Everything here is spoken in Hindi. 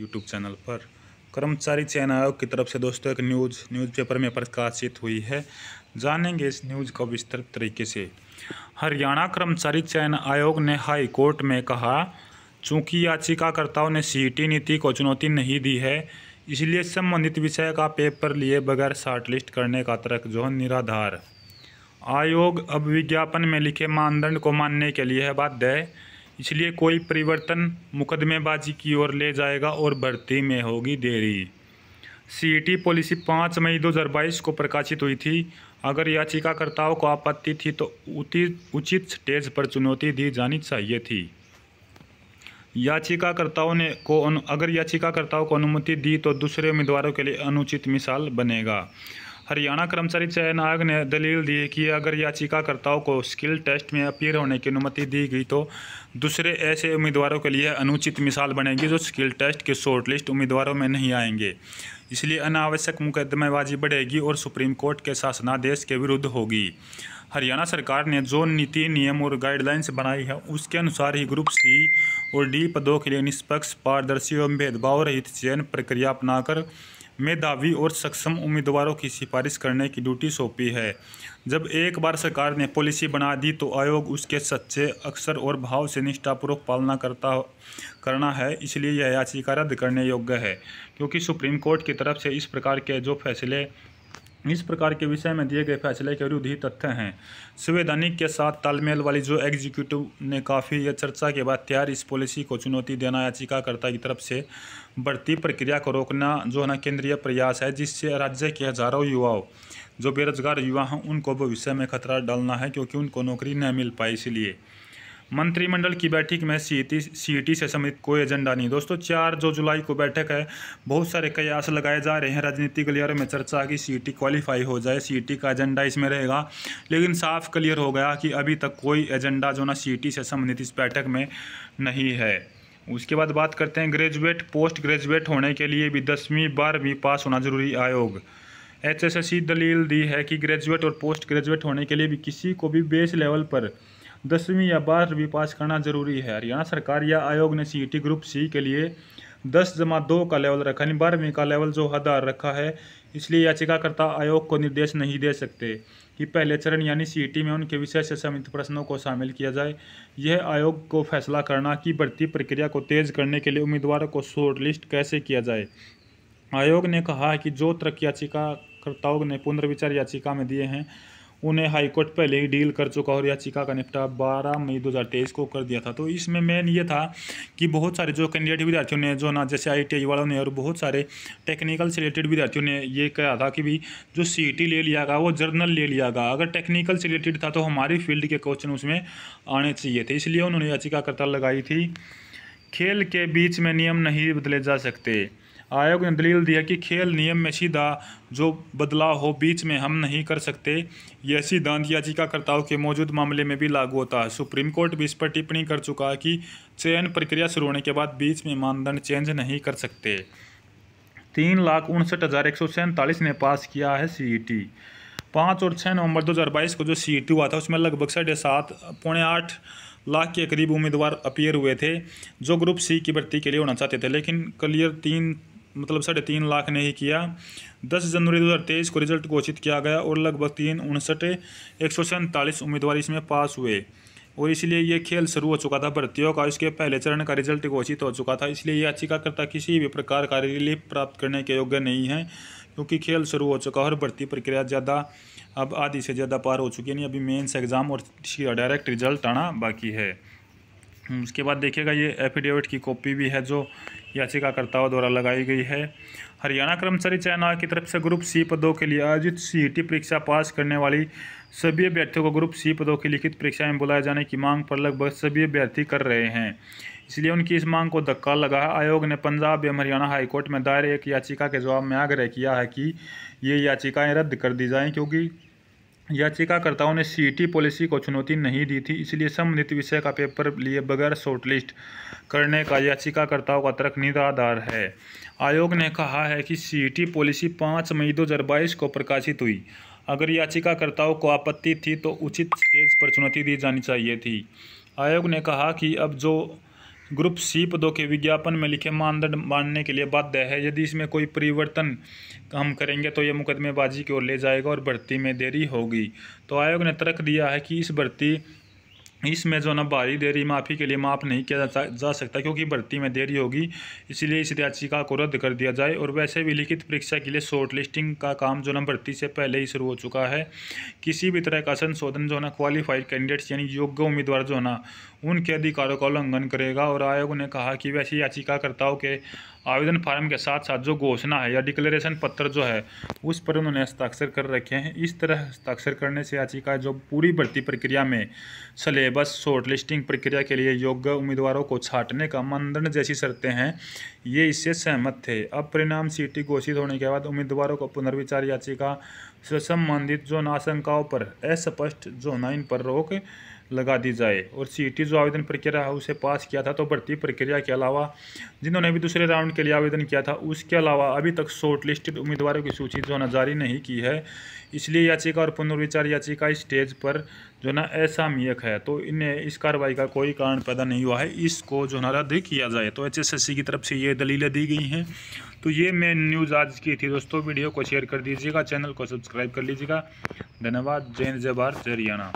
यूट्यूब चैनल पर कर्मचारी चयन आयोग की तरफ से दोस्तों एक न्यूज़ न्यूज़पेपर में प्रकाशित हुई है जानेंगे इस न्यूज़ को विस्तृत तरीके से हरियाणा कर्मचारी चयन आयोग ने हाई कोर्ट में कहा चूंकि याचिकाकर्ताओं ने सीईटी नीति को चुनौती नहीं दी है इसलिए संबंधित विषय का पेपर लिए बगैर शॉर्टलिस्ट करने का तर्क जो निराधार आयोग अब विज्ञापन में लिखे मानदंड को मानने के लिए है बाध्य इसलिए कोई परिवर्तन मुकदमेबाजी की ओर ले जाएगा और भर्ती में होगी देरी सीईटी e पॉलिसी पाँच मई 2022 को प्रकाशित हुई थी अगर याचिकाकर्ताओं को आपत्ति थी तो उचित स्टेज पर चुनौती दी जानी चाहिए थी याचिकाकर्ताओं ने को अगर याचिकाकर्ताओं को अनुमति दी तो दूसरे उम्मीदवारों के लिए अनुचित मिसाल बनेगा हरियाणा कर्मचारी चयन आयोग ने दलील दी कि अगर याचिकाकर्ताओं को स्किल टेस्ट में अपीयर होने की अनुमति दी गई तो दूसरे ऐसे उम्मीदवारों के लिए अनुचित मिसाल बनेगी जो स्किल टेस्ट के शॉर्टलिस्ट उम्मीदवारों में नहीं आएंगे इसलिए अनावश्यक मुकदमेबाजी बढ़ेगी और सुप्रीम कोर्ट के शासनादेश के विरुद्ध होगी हरियाणा सरकार ने जो नीति नियम और गाइडलाइंस बनाई है उसके अनुसार ही ग्रुप सी और डी पदों के लिए निष्पक्ष पारदर्शी एवं भेदभाव रहित चयन प्रक्रिया अपनाकर मेधावी और सक्षम उम्मीदवारों की सिफारिश करने की ड्यूटी सौंपी है जब एक बार सरकार ने पॉलिसी बना दी तो आयोग उसके सच्चे अक्सर और भाव से निष्ठापूर्वक पालना करता करना है इसलिए यह याचिका रद्द करने योग्य है क्योंकि सुप्रीम कोर्ट की तरफ से इस प्रकार के जो फैसले इस प्रकार के विषय में दिए गए फैसले के विरुद्ध ही तथ्य हैं संवैधानिक के साथ तालमेल वाली जो एग्जीक्यूटिव ने काफ़ी यह चर्चा के बाद तैयार इस पॉलिसी को चुनौती देना याचिकाकर्ता की तरफ से बढ़ती प्रक्रिया को रोकना जो है ना केंद्रीय प्रयास है जिससे राज्य के हजारों युवाओं जो बेरोजगार युवा हैं उनको भविष्य में खतरा डालना है क्योंकि उनको नौकरी नहीं मिल पाई इसलिए मंत्रिमंडल की बैठक में सीईटी सीईटी से संबंधित कोई एजेंडा नहीं दोस्तों चार जो जुलाई को बैठक है बहुत सारे कयास लगाए जा रहे हैं राजनीतिक गलियारों में चर्चा की टी क्वालिफाई हो जाए टी का एजेंडा इसमें रहेगा लेकिन साफ क्लियर हो गया कि अभी तक कोई एजेंडा जो ना टी से संबंधित इस बैठक में नहीं है उसके बाद बात करते हैं ग्रेजुएट पोस्ट ग्रेजुएट होने के लिए भी दसवीं बारहवीं पास होना जरूरी आयोग एचएसएससी दलील दी है कि ग्रेजुएट और पोस्ट ग्रेजुएट होने के लिए भी किसी को भी बेस लेवल पर दसवीं या बारहवीं पास करना जरूरी है हरियाणा सरकार या आयोग ने सी ग्रुप सी के लिए दस जमा दो का लेवल रखा यानी बारहवीं का लेवल जो हदार रखा है इसलिए याचिकाकर्ता आयोग को निर्देश नहीं दे सकते कि पहले चरण यानी सी में उनके विषय से संबंधित प्रश्नों को शामिल किया जाए यह आयोग को फैसला करना कि भर्ती प्रक्रिया को तेज करने के लिए उम्मीदवारों को शॉर्ट लिस्ट कैसे किया जाए आयोग ने कहा है कि जो तर्क याचिकाकर्ताओं ने पुनर्विचार याचिका में दिए हैं उन्हें हाईकोर्ट पहले ही डील कर चुका और याचिका का निपटा 12 मई 2023 को कर दिया था तो इसमें मेन ये था कि बहुत सारे जो कैंडिडेट विद्यार्थियों ने जो ना जैसे आई वालों ने और बहुत सारे टेक्निकल से रिलेटेड विद्यार्थियों ने ये कहा था कि भाई जो सी e ले लिया गया वो जर्नल ले लिया गया अगर टेक्निकल से रिलेटेड था तो हमारी फील्ड के क्वेश्चन उसमें आने चाहिए थे इसलिए उन्होंने याचिकाकर्ता लगाई थी खेल के बीच में नियम नहीं बदले जा सकते आयोग ने दलील दिया कि खेल नियम में सीधा जो बदलाव हो बीच में हम नहीं कर सकते यह सिद्धांत याचिकाकर्ताओं के मौजूद मामले में भी लागू होता है सुप्रीम कोर्ट भी इस पर टिप्पणी कर चुका है कि चयन प्रक्रिया शुरू होने के बाद बीच में मानदंड चेंज नहीं कर सकते तीन लाख उनसठ हज़ार एक सौ सैंतालीस ने पास किया है टी e पाँच और छः नवंबर दो हजार बाईस को जो सी टी e हुआ था उसमें लगभग साढ़े सात पौने आठ लाख के करीब उम्मीदवार अपियर हुए थे जो ग्रुप सी की भर्ती के लिए होना चाहते थे लेकिन क्लियर तीन मतलब साढ़े तीन लाख ने ही किया दस जनवरी तेईस को रिजल्ट घोषित किया गया और लगभग तीन उनसठ एक सौ सैंतालीस उम्मीदवार इसमें पास हुए और इसलिए ये खेल शुरू हो चुका था भर्तियों का इसके पहले चरण का रिजल्ट घोषित हो चुका था इसलिए ये याचिकाकर्ता किसी भी प्रकार का रिलीफ प्राप्त करने के योग्य नहीं है क्योंकि खेल शुरू हो चुका और भर्ती प्रक्रिया ज़्यादा अब आधी से ज़्यादा पार हो चुकी है नहीं अभी मेंस एग्ज़ाम और इसका डायरेक्ट रिजल्ट आना बाकी है हम्म, उसके बाद देखिएगा ये एफिडेविट की कॉपी भी है जो याचिकाकर्ताओं द्वारा लगाई गई है हरियाणा कर्मचारी चयन आयोग की तरफ से ग्रुप सी पदों के लिए आयोजित सी e परीक्षा पास करने वाली सभी अभ्यर्थियों को ग्रुप सी पदों की लिखित परीक्षा में बुलाए जाने की मांग पर लगभग सभी अभ्यर्थी कर रहे हैं इसलिए उनकी इस मांग को धक्का लगा है आयोग ने पंजाब एवं हरियाणा हाईकोर्ट में दायर एक याचिका के जवाब में आग्रह किया है कि ये याचिकाएँ रद्द कर दी जाएँ क्योंकि याचिकाकर्ताओं ने सीटी पॉलिसी को चुनौती नहीं दी थी इसलिए संबंधित विषय का पेपर लिए बगैर शॉर्टलिस्ट करने का याचिकाकर्ताओं का तर्क निराधार है आयोग ने कहा है कि सीटी पॉलिसी 5 मई 2022 को प्रकाशित हुई अगर याचिकाकर्ताओं को आपत्ति थी तो उचित स्टेज पर चुनौती दी जानी चाहिए थी आयोग ने कहा कि अब जो ग्रुप सी पदों के विज्ञापन में लिखे मानदंड मानने के लिए बाध्य है यदि इसमें कोई परिवर्तन हम करेंगे तो यह मुकदमेबाजी की ओर ले जाएगा और भर्ती में देरी होगी तो आयोग ने तर्क दिया है कि इस भर्ती इसमें जो है ना भारी देरी माफ़ी के लिए माफ़ नहीं किया जा, जा सकता क्योंकि भर्ती में देरी होगी इसलिए इस याचिका को रद्द कर दिया जाए और वैसे भी लिखित परीक्षा के लिए शॉर्ट लिस्टिंग का काम जो है ना भर्ती से पहले ही शुरू हो चुका है किसी भी तरह का संशोधन जो है ना क्वालिफाइड कैंडिडेट्स यानी योग्य उम्मीदवार जो है ना उनके अधिकारों का उल्लंघन करेगा और आयोग ने कहा कि वैसे याचिकाकर्ताओं के आवेदन फार्म के साथ साथ जो घोषणा है या डिक्लेरेशन पत्र जो है उस पर उन्होंने हस्ताक्षर कर रखे हैं इस तरह हस्ताक्षर करने से याचिका जो पूरी भर्ती प्रक्रिया में सलेब सिलेबस शॉर्टलिस्टिंग प्रक्रिया के लिए योग्य उम्मीदवारों को छाटने का मानदंड जैसी शर्तें हैं ये इससे सहमत थे अब परिणाम सीटी घोषित होने के बाद उम्मीदवारों को पुनर्विचार याचिका से संबंधित जो आशंकाओं पर अस्पष्ट नाइन पर रोक लगा दी जाए और सीईटी जो आवेदन प्रक्रिया है उसे पास किया था तो भर्ती प्रक्रिया के अलावा जिन्होंने भी दूसरे राउंड के लिए आवेदन किया था उसके अलावा अभी तक शॉर्ट लिस्टेड उम्मीदवारों की सूची जो है जारी नहीं की है इसलिए याचिका और पुनर्विचार याचिका स्टेज पर जो ना ऐसा असामयक है तो इन्हें इस कार्रवाई का कोई कारण पैदा नहीं हुआ है इसको जो है रद्द किया जाए तो एच की तरफ से ये दलीलें दी गई हैं तो ये मैं न्यूज़ आज की थी दोस्तों वीडियो को शेयर कर दीजिएगा चैनल को सब्सक्राइब कर लीजिएगा धन्यवाद जय जय भारत हरियाणा